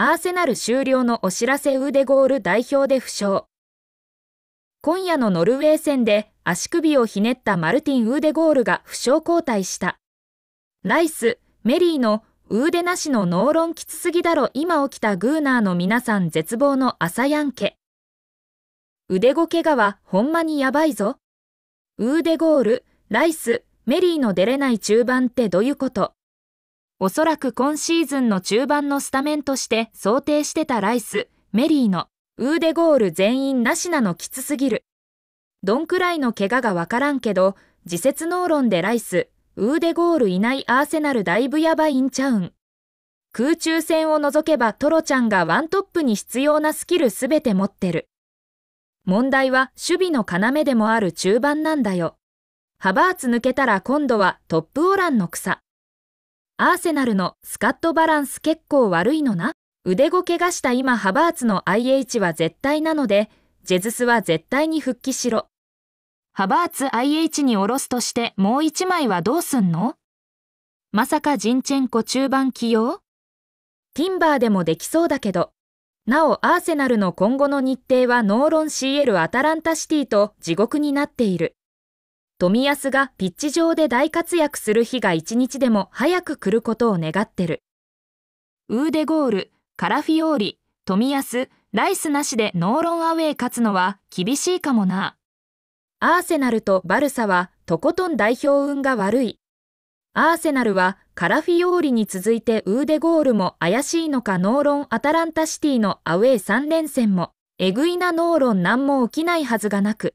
アーセナル終了のお知らせウーデゴール代表で負傷。今夜のノルウェー戦で足首をひねったマルティン・ウーデゴールが負傷交代した。ライス、メリーのウーデなしのノーロンきつすぎだろ今起きたグーナーの皆さん絶望の朝やんけ。腕ご怪我はほんまにやばいぞ。ウーデゴール、ライス、メリーの出れない中盤ってどういうことおそらく今シーズンの中盤のスタメンとして想定してたライス、メリーの、ウーデゴール全員なしなのきつすぎる。どんくらいの怪我がわからんけど、自説能論でライス、ウーデゴールいないアーセナルだいぶやばいんちゃうん。空中戦を除けばトロちゃんがワントップに必要なスキルすべて持ってる。問題は守備の要でもある中盤なんだよ。ハバーツ抜けたら今度はトップオランの草。アーセナルのスカットバランス結構悪いのな。腕ごけがした今ハバーツの IH は絶対なので、ジェズスは絶対に復帰しろ。ハバーツ IH に下ろすとしてもう一枚はどうすんのまさかジンチェンコ中盤起用ティンバーでもできそうだけど。なお、アーセナルの今後の日程はノーロン CL アタランタシティと地獄になっている。富安がピッチ上で大活躍する日が一日でも早く来ることを願ってる。ウーデゴール、カラフィオーリ、富安、ライスなしでノーロンアウェイ勝つのは厳しいかもな。アーセナルとバルサはとことん代表運が悪い。アーセナルはカラフィオーリに続いてウーデゴールも怪しいのかノーロンアタランタシティのアウェイ3連戦もえぐいなノーロン何も起きないはずがなく